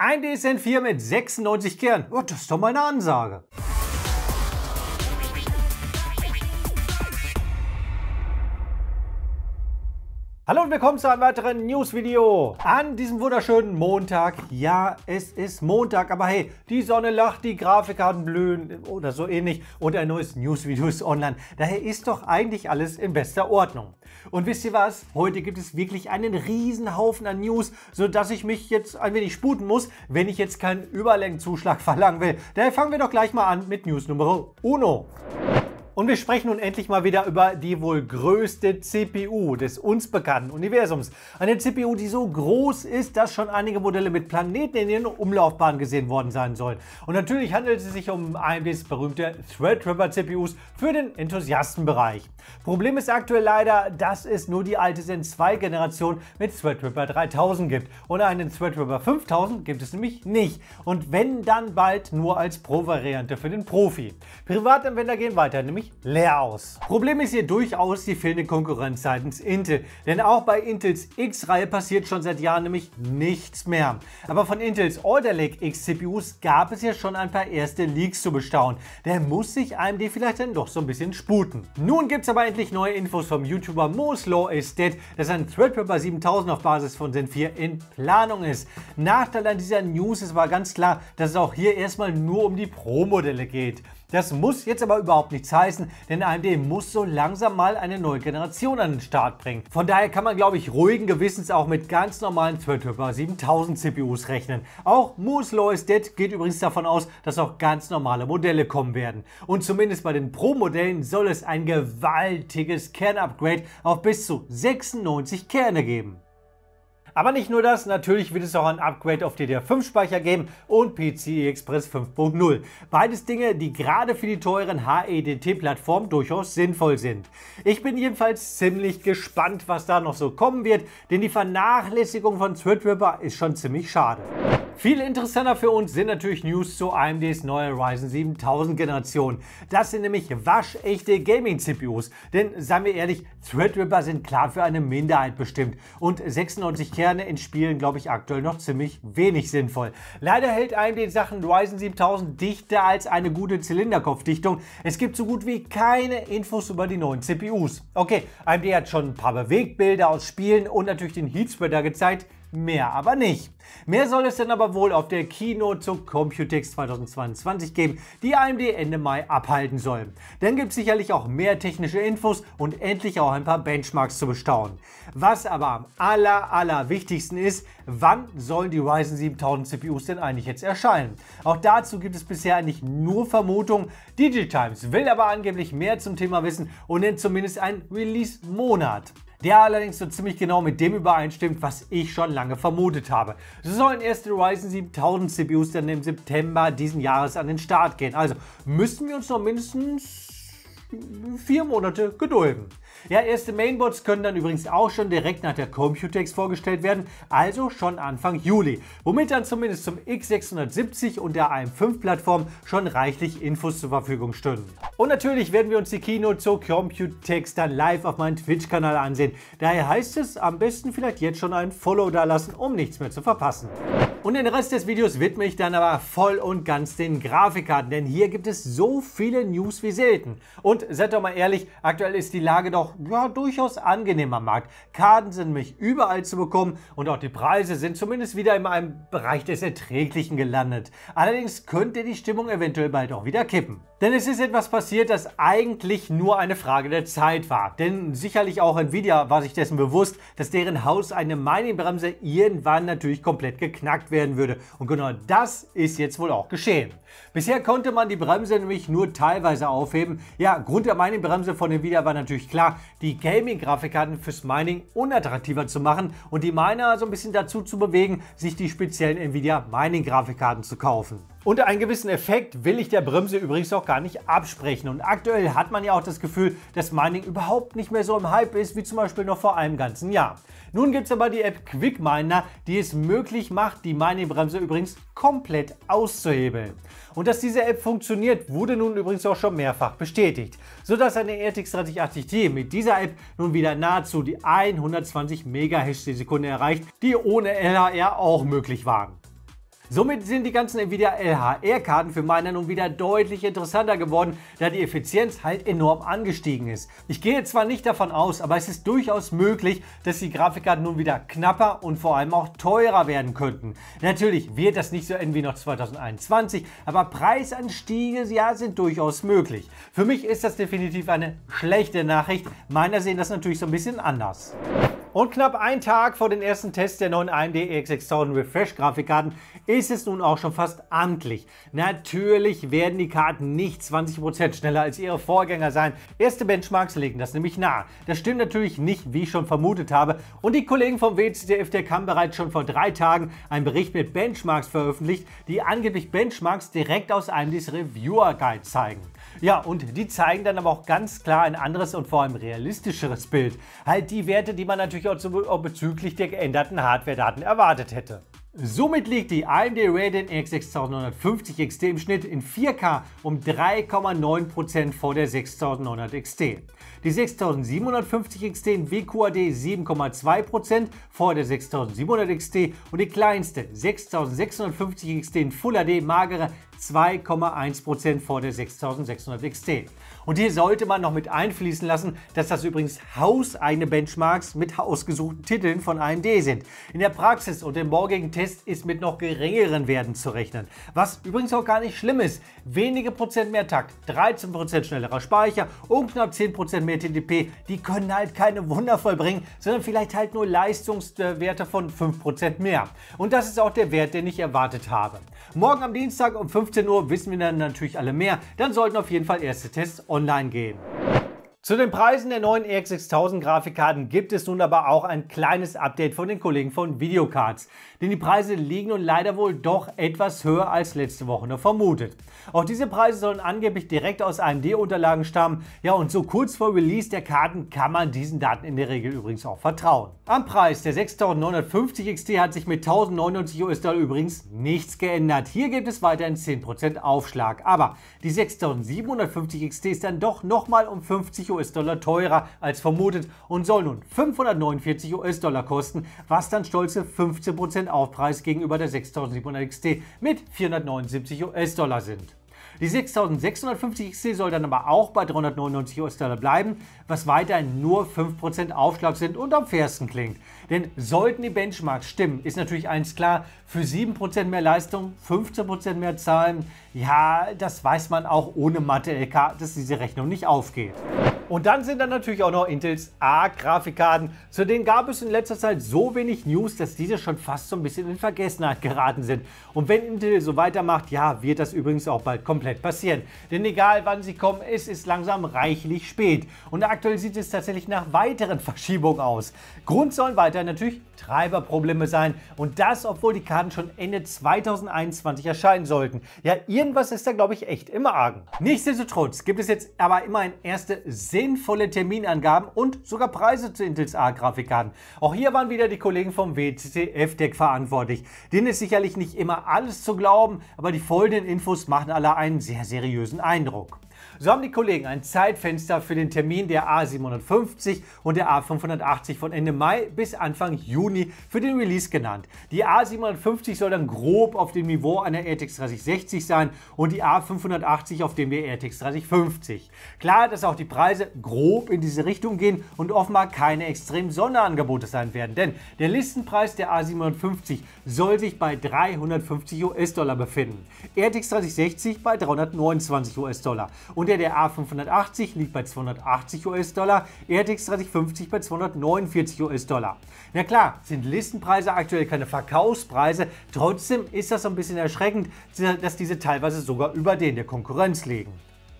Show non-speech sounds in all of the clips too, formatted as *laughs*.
Ein DSN 4 mit 96 Kern. Oh, das ist doch mal eine Ansage. Hallo und willkommen zu einem weiteren News-Video. An diesem wunderschönen Montag. Ja, es ist Montag, aber hey, die Sonne lacht, die Grafikkarten blühen oder so ähnlich und ein neues News-Video ist online. Daher ist doch eigentlich alles in bester Ordnung. Und wisst ihr was? Heute gibt es wirklich einen riesen Haufen an News, sodass ich mich jetzt ein wenig sputen muss, wenn ich jetzt keinen Überlängenzuschlag *laughs* verlangen will. Daher fangen wir doch gleich mal an mit News Nummer Uno. Und wir sprechen nun endlich mal wieder über die wohl größte CPU des uns bekannten Universums. Eine CPU, die so groß ist, dass schon einige Modelle mit Planeten in ihren Umlaufbahnen gesehen worden sein sollen. Und natürlich handelt es sich um AMDs berühmte Threadripper CPUs für den Enthusiastenbereich. Problem ist aktuell leider, dass es nur die alte Zen 2 Generation mit Threadripper 3000 gibt und einen Threadripper 5000 gibt es nämlich nicht. Und wenn dann bald nur als Pro-Variante für den Profi. Privatanwender gehen weiter, nämlich leer aus. Problem ist hier durchaus die fehlende Konkurrenz seitens Intel, denn auch bei Intels X-Reihe passiert schon seit Jahren nämlich nichts mehr. Aber von Intels Alder Lake X-CPUs gab es ja schon ein paar erste Leaks zu bestaunen. Der muss sich AMD vielleicht dann doch so ein bisschen sputen. Nun gibt es aber endlich neue Infos vom YouTuber Moslaw is Dead, dass ein Threadripper 7000 auf Basis von Zen 4 in Planung ist. Nachteil an dieser News ist aber ganz klar, dass es auch hier erstmal nur um die Pro-Modelle geht. Das muss jetzt aber überhaupt nichts heißen, denn AMD muss so langsam mal eine neue Generation an den Start bringen. Von daher kann man, glaube ich, ruhigen Gewissens auch mit ganz normalen Threadripper 7000 CPUs rechnen. Auch Moore's Law is Dead geht übrigens davon aus, dass auch ganz normale Modelle kommen werden. Und zumindest bei den Pro-Modellen soll es ein gewaltiges Kernupgrade auf bis zu 96 Kerne geben. Aber nicht nur das, natürlich wird es auch ein Upgrade auf DDR5-Speicher geben und PCI Express 5.0. Beides Dinge, die gerade für die teuren HEDT-Plattformen durchaus sinnvoll sind. Ich bin jedenfalls ziemlich gespannt, was da noch so kommen wird, denn die Vernachlässigung von Threadripper ist schon ziemlich schade. Viel interessanter für uns sind natürlich News zu AMDs neuer Ryzen 7000 Generation. Das sind nämlich waschechte Gaming-CPUs. Denn seien wir ehrlich, Threadripper sind klar für eine Minderheit bestimmt. Und 96 Kerne in Spielen, glaube ich, aktuell noch ziemlich wenig sinnvoll. Leider hält AMD in Sachen Ryzen 7000 dichter als eine gute Zylinderkopfdichtung. Es gibt so gut wie keine Infos über die neuen CPUs. Okay, AMD hat schon ein paar Bewegbilder aus Spielen und natürlich den Heatspreader gezeigt. Mehr aber nicht. Mehr soll es denn aber wohl auf der Keynote zu Computex 2022 geben, die AMD Ende Mai abhalten soll. Dann gibt es sicherlich auch mehr technische Infos und endlich auch ein paar Benchmarks zu bestaunen. Was aber am aller, aller wichtigsten ist, wann sollen die Ryzen 7000 CPUs denn eigentlich jetzt erscheinen? Auch dazu gibt es bisher eigentlich nur Vermutungen. DigiTimes will aber angeblich mehr zum Thema wissen und nennt zumindest einen Release-Monat der allerdings so ziemlich genau mit dem übereinstimmt, was ich schon lange vermutet habe. So sollen erst die Ryzen 7000 CPUs dann im September diesen Jahres an den Start gehen. Also müssen wir uns noch mindestens vier Monate gedulden. Ja, erste Mainboards können dann übrigens auch schon direkt nach der Computex vorgestellt werden, also schon Anfang Juli, womit dann zumindest zum X670 und der AM5-Plattform schon reichlich Infos zur Verfügung stünden. Und natürlich werden wir uns die Keynote zur Computex dann live auf meinem Twitch-Kanal ansehen. Daher heißt es, am besten vielleicht jetzt schon einen Follow da lassen, um nichts mehr zu verpassen. Und den Rest des Videos widme ich dann aber voll und ganz den Grafikkarten, denn hier gibt es so viele News wie selten. Und seid doch mal ehrlich, aktuell ist die Lage doch doch ja, durchaus angenehmer Markt. Karten sind mich überall zu bekommen und auch die Preise sind zumindest wieder in einem Bereich des Erträglichen gelandet. Allerdings könnte die Stimmung eventuell bald auch wieder kippen. Denn es ist etwas passiert, das eigentlich nur eine Frage der Zeit war. Denn sicherlich auch Nvidia war sich dessen bewusst, dass deren Haus eine Miningbremse irgendwann natürlich komplett geknackt werden würde. Und genau das ist jetzt wohl auch geschehen. Bisher konnte man die Bremse nämlich nur teilweise aufheben. Ja, Grund der Miningbremse von Nvidia war natürlich klar, die Gaming-Grafikkarten fürs Mining unattraktiver zu machen und die Miner so ein bisschen dazu zu bewegen, sich die speziellen Nvidia Mining-Grafikkarten zu kaufen. Und einen gewissen Effekt will ich der Bremse übrigens auch gar nicht absprechen. Und aktuell hat man ja auch das Gefühl, dass Mining überhaupt nicht mehr so im Hype ist, wie zum Beispiel noch vor einem ganzen Jahr. Nun gibt es aber die App QuickMiner, die es möglich macht, die Mining-Bremse übrigens komplett auszuhebeln. Und dass diese App funktioniert, wurde nun übrigens auch schon mehrfach bestätigt, sodass eine RTX 3080 Ti mit dieser App nun wieder nahezu die 120 Megahash die Sekunde erreicht, die ohne LHR auch möglich waren. Somit sind die ganzen Nvidia LHR-Karten für meine nun wieder deutlich interessanter geworden, da die Effizienz halt enorm angestiegen ist. Ich gehe zwar nicht davon aus, aber es ist durchaus möglich, dass die Grafikkarten nun wieder knapper und vor allem auch teurer werden könnten. Natürlich wird das nicht so enden wie noch 2021, aber Preisanstiege ja, sind durchaus möglich. Für mich ist das definitiv eine schlechte Nachricht. Meiner sehen das natürlich so ein bisschen anders. Und knapp ein Tag vor den ersten Tests der neuen AMD EX 6000 Refresh Grafikkarten ist es nun auch schon fast amtlich. Natürlich werden die Karten nicht 20% schneller als ihre Vorgänger sein. Erste Benchmarks legen das nämlich nahe. Das stimmt natürlich nicht, wie ich schon vermutet habe. Und die Kollegen vom WCDF, der haben bereits schon vor drei Tagen einen Bericht mit Benchmarks veröffentlicht, die angeblich Benchmarks direkt aus AMDs Reviewer Guide zeigen. Ja, und die zeigen dann aber auch ganz klar ein anderes und vor allem realistischeres Bild. Halt die Werte, die man natürlich auch, zu, auch bezüglich der geänderten Hardware-Daten erwartet hätte. Somit liegt die AMD Radeon RX 6950 XT im Schnitt in 4K um 3,9% vor der 6900 XT. Die 6750 XT in WQAD 7,2% vor der 6700 XT und die kleinste 6650 XT in Full HD magere 2,1% vor der 6600 XT. Und hier sollte man noch mit einfließen lassen, dass das übrigens hauseigene Benchmarks mit ausgesuchten Titeln von AMD sind. In der Praxis und im morgigen Test ist mit noch geringeren Werten zu rechnen. Was übrigens auch gar nicht schlimm ist. Wenige Prozent mehr Takt, 13% Prozent schnellerer Speicher und knapp 10% Prozent mehr TDP, die können halt keine Wunder vollbringen, sondern vielleicht halt nur Leistungswerte von 5% Prozent mehr. Und das ist auch der Wert, den ich erwartet habe. Morgen am Dienstag um 15 Uhr wissen wir dann natürlich alle mehr. Dann sollten auf jeden Fall erste Tests online online gehen. Zu den Preisen der neuen RX e 6000 Grafikkarten gibt es nun aber auch ein kleines Update von den Kollegen von Videocards, denn die Preise liegen nun leider wohl doch etwas höher als letzte Woche noch vermutet. Auch diese Preise sollen angeblich direkt aus AMD-Unterlagen stammen, ja und so kurz vor Release der Karten kann man diesen Daten in der Regel übrigens auch vertrauen. Am Preis der 6950 XT hat sich mit 1099 US-Dollar übrigens nichts geändert. Hier gibt es weiterhin 10% Aufschlag, aber die 6750 XT ist dann doch nochmal um 50 US US-Dollar teurer als vermutet und soll nun 549 US-Dollar kosten, was dann stolze 15% Aufpreis gegenüber der 6700 XT mit 479 US-Dollar sind. Die 6650 XT soll dann aber auch bei 399 US-Dollar bleiben, was weiterhin nur 5% Aufschlag sind und am fairsten klingt. Denn sollten die Benchmarks stimmen, ist natürlich eins klar, für 7% mehr Leistung, 15% mehr Zahlen, ja, das weiß man auch ohne Mathe-LK, dass diese Rechnung nicht aufgeht. Und dann sind da natürlich auch noch Intels A-Grafikkarten. Zu denen gab es in letzter Zeit so wenig News, dass diese schon fast so ein bisschen in Vergessenheit geraten sind. Und wenn Intel so weitermacht, ja, wird das übrigens auch bald komplett passieren. Denn egal wann sie kommen, es ist langsam reichlich spät. Und aktuell sieht es tatsächlich nach weiteren Verschiebungen aus. Grund sollen weiter natürlich Treiberprobleme sein. Und das, obwohl die Karten schon Ende 2021 erscheinen sollten. Ja, irgendwas ist da, glaube ich, echt im Argen. Nichtsdestotrotz gibt es jetzt aber immerhin erste sinnvolle Terminangaben und sogar Preise zu Intels A-Grafikkarten. Auch hier waren wieder die Kollegen vom WCTF-Deck verantwortlich. Denen ist sicherlich nicht immer alles zu glauben, aber die folgenden Infos machen alle einen sehr seriösen Eindruck. So haben die Kollegen ein Zeitfenster für den Termin der A750 und der A580 von Ende Mai bis Anfang Juni für den Release genannt. Die A750 soll dann grob auf dem Niveau einer RTX 3060 sein und die A580 auf dem der RTX 3050. Klar, dass auch die Preise grob in diese Richtung gehen und offenbar keine extremen Sonderangebote sein werden, denn der Listenpreis der A750 soll sich bei 350 US-Dollar befinden, RTX 3060 bei 329 US-Dollar und der, der A580 liegt bei 280 US-Dollar, RTX 3050 bei 249 US-Dollar. Na klar, sind Listenpreise aktuell keine Verkaufspreise, trotzdem ist das so ein bisschen erschreckend, dass diese teilweise sogar über den der Konkurrenz liegen.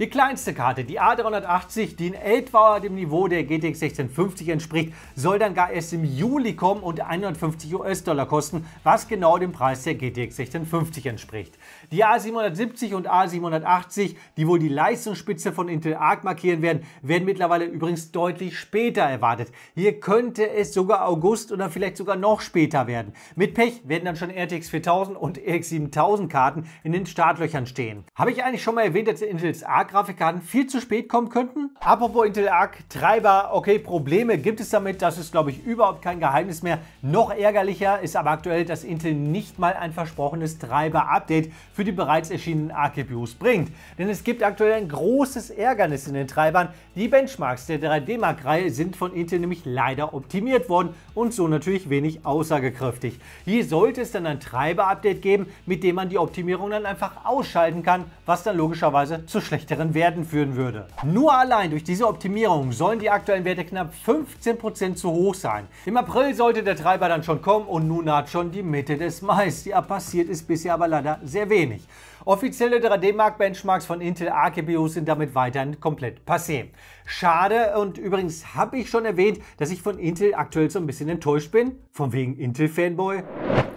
Die kleinste Karte, die A380, die in etwa dem Niveau der GTX 1650 entspricht, soll dann gar erst im Juli kommen und 150 US-Dollar kosten, was genau dem Preis der GTX 1650 entspricht. Die A770 und A780, die wohl die Leistungsspitze von Intel Arc markieren werden, werden mittlerweile übrigens deutlich später erwartet. Hier könnte es sogar August oder vielleicht sogar noch später werden. Mit Pech werden dann schon RTX 4000 und RX 7000 Karten in den Startlöchern stehen. Habe ich eigentlich schon mal erwähnt, dass Intels Arc Grafikkarten viel zu spät kommen könnten. Apropos Intel Arc Treiber, okay, Probleme gibt es damit, das ist glaube ich überhaupt kein Geheimnis mehr. Noch ärgerlicher ist aber aktuell, dass Intel nicht mal ein versprochenes Treiber-Update für die bereits erschienenen ARC-GPUs bringt. Denn es gibt aktuell ein großes Ärgernis in den Treibern. Die Benchmarks der 3D-Mark-Reihe sind von Intel nämlich leider optimiert worden und so natürlich wenig aussagekräftig. Hier sollte es dann ein Treiber-Update geben, mit dem man die Optimierung dann einfach ausschalten kann, was dann logischerweise zu schlechter schlechteren Werten führen würde. Nur allein durch diese Optimierung sollen die aktuellen Werte knapp 15% zu hoch sein. Im April sollte der Treiber dann schon kommen und nun naht schon die Mitte des Mai. Ja, passiert ist bisher aber leider sehr wenig. Offizielle 3D-Mark-Benchmarks von Intel Arc sind damit weiterhin komplett passé. Schade und übrigens habe ich schon erwähnt, dass ich von Intel aktuell so ein bisschen enttäuscht bin. Von wegen Intel-Fanboy.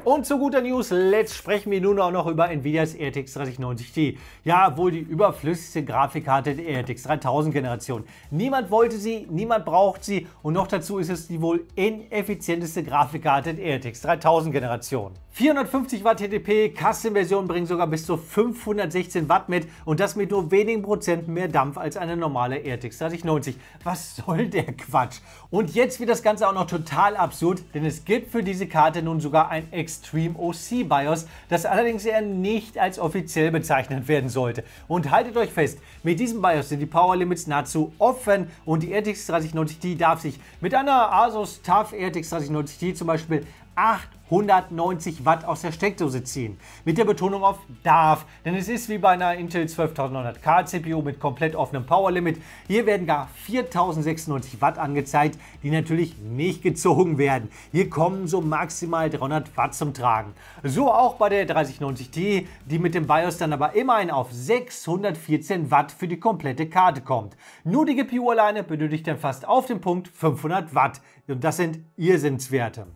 Und zu guter News, letzt sprechen wir nun auch noch über Nvidias RTX 3090 Ti. Ja, wohl die überflüssigste Grafikkarte der RTX 3000 Generation. Niemand wollte sie, niemand braucht sie und noch dazu ist es die wohl ineffizienteste Grafikkarte der RTX 3000 Generation. 450 Watt TDP, Custom-Versionen bringen sogar bis zu 516 Watt mit und das mit nur wenigen Prozent mehr Dampf als eine normale RTX 3090. Was soll der Quatsch? Und jetzt wird das Ganze auch noch total absurd, denn es gibt für diese Karte nun sogar ein Extreme OC BIOS, das allerdings eher nicht als offiziell bezeichnet werden sollte. Und haltet euch fest, mit diesem BIOS sind die Power Limits nahezu offen und die RTX 3090 Ti darf sich mit einer Asus TUF RTX 3090 Ti zum Beispiel 8 190 Watt aus der Steckdose ziehen. Mit der Betonung auf darf, denn es ist wie bei einer Intel 12900K CPU mit komplett offenem Power Limit. Hier werden gar 4096 Watt angezeigt, die natürlich nicht gezogen werden. Hier kommen so maximal 300 Watt zum Tragen. So auch bei der 3090 Ti, die mit dem BIOS dann aber immerhin auf 614 Watt für die komplette Karte kommt. Nur die GPU alleine benötigt dann fast auf den Punkt 500 Watt. Und das sind Irrsinnswerte.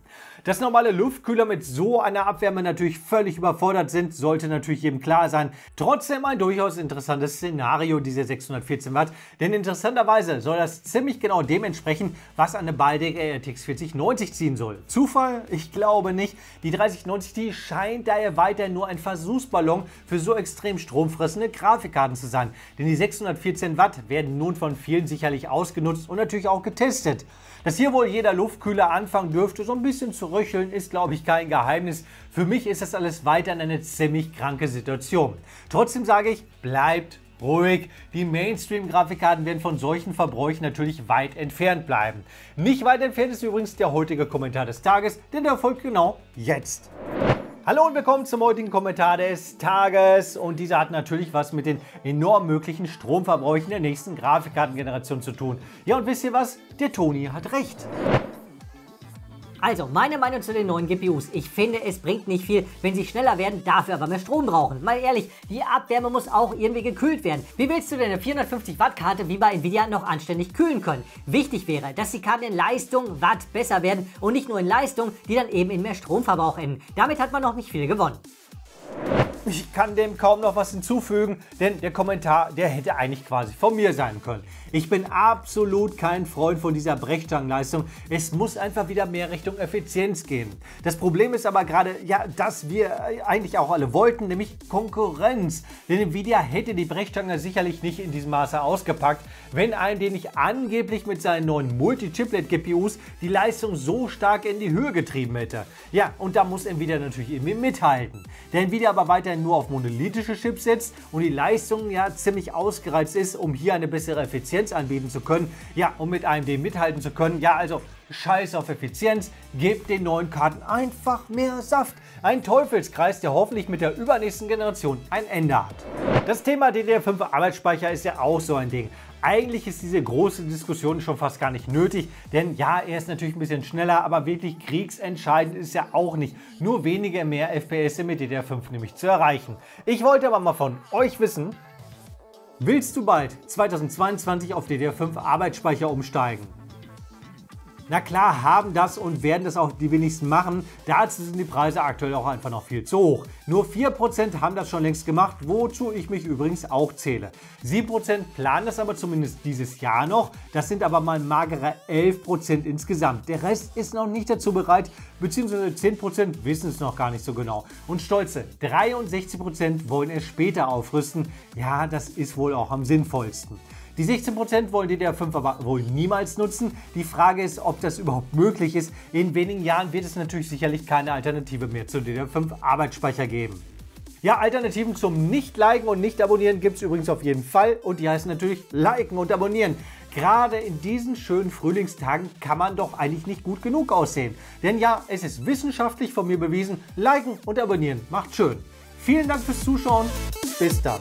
Das normale Luft Tiefkühler mit so einer Abwärme natürlich völlig überfordert sind, sollte natürlich jedem klar sein. Trotzdem ein durchaus interessantes Szenario, diese 614 Watt. Denn interessanterweise soll das ziemlich genau dem entsprechen, was eine Baldeck RTX 4090 ziehen soll. Zufall? Ich glaube nicht. Die 3090 die scheint daher weiterhin nur ein Versuchsballon für so extrem stromfressende Grafikkarten zu sein. Denn die 614 Watt werden nun von vielen sicherlich ausgenutzt und natürlich auch getestet. Dass hier wohl jeder Luftkühler anfangen dürfte, so ein bisschen zu röcheln, ist glaube ich glaube ich, kein Geheimnis. Für mich ist das alles weiterhin eine ziemlich kranke Situation. Trotzdem sage ich, bleibt ruhig. Die Mainstream-Grafikkarten werden von solchen Verbräuchen natürlich weit entfernt bleiben. Nicht weit entfernt ist übrigens der heutige Kommentar des Tages, denn der folgt genau jetzt. Hallo und willkommen zum heutigen Kommentar des Tages. Und dieser hat natürlich was mit den enorm möglichen Stromverbräuchen der nächsten Grafikkartengeneration zu tun. Ja, und wisst ihr was? Der Toni hat recht. Also, meine Meinung zu den neuen GPUs. Ich finde, es bringt nicht viel, wenn sie schneller werden, dafür aber mehr Strom brauchen. Mal ehrlich, die Abwärme muss auch irgendwie gekühlt werden. Wie willst du denn eine 450 Watt Karte wie bei Nvidia noch anständig kühlen können? Wichtig wäre, dass die Karten in Leistung Watt besser werden und nicht nur in Leistung, die dann eben in mehr Stromverbrauch enden. Damit hat man noch nicht viel gewonnen. Ich kann dem kaum noch was hinzufügen, denn der Kommentar, der hätte eigentlich quasi von mir sein können. Ich bin absolut kein Freund von dieser Brechstangenleistung. Es muss einfach wieder mehr Richtung Effizienz gehen. Das Problem ist aber gerade, ja, dass wir eigentlich auch alle wollten, nämlich Konkurrenz. Denn Nvidia hätte die Brechstange sicherlich nicht in diesem Maße ausgepackt, wenn ein, den ich angeblich mit seinen neuen Multi-Chiplet-GPUs die Leistung so stark in die Höhe getrieben hätte. Ja, und da muss Nvidia natürlich irgendwie mithalten. Der Nvidia aber weiter der nur auf monolithische Chips setzt und die Leistung ja ziemlich ausgereizt ist, um hier eine bessere Effizienz anbieten zu können, ja, um mit AMD mithalten zu können. Ja, also Scheiß auf Effizienz, gebt den neuen Karten einfach mehr Saft. Ein Teufelskreis, der hoffentlich mit der übernächsten Generation ein Ende hat. Das Thema DDR5 Arbeitsspeicher ist ja auch so ein Ding. Eigentlich ist diese große Diskussion schon fast gar nicht nötig, denn ja, er ist natürlich ein bisschen schneller, aber wirklich kriegsentscheidend ist er auch nicht. Nur wenige mehr FPS mit DDR5 nämlich zu erreichen. Ich wollte aber mal von euch wissen, willst du bald 2022 auf DDR5 Arbeitsspeicher umsteigen? Na klar haben das und werden das auch die wenigsten machen. Dazu sind die Preise aktuell auch einfach noch viel zu hoch. Nur 4% haben das schon längst gemacht, wozu ich mich übrigens auch zähle. 7% planen das aber zumindest dieses Jahr noch. Das sind aber mal magere 11% insgesamt. Der Rest ist noch nicht dazu bereit, beziehungsweise 10% wissen es noch gar nicht so genau. Und stolze 63% wollen es später aufrüsten. Ja, das ist wohl auch am sinnvollsten. Die 16% wollen DDR5 aber wohl niemals nutzen. Die Frage ist, ob das überhaupt möglich ist. In wenigen Jahren wird es natürlich sicherlich keine Alternative mehr zu DDR5 Arbeitsspeicher geben. Ja, Alternativen zum Nicht-Liken und Nicht-Abonnieren gibt es übrigens auf jeden Fall und die heißen natürlich Liken und Abonnieren. Gerade in diesen schönen Frühlingstagen kann man doch eigentlich nicht gut genug aussehen. Denn ja, es ist wissenschaftlich von mir bewiesen, Liken und Abonnieren macht schön. Vielen Dank fürs Zuschauen, bis dann.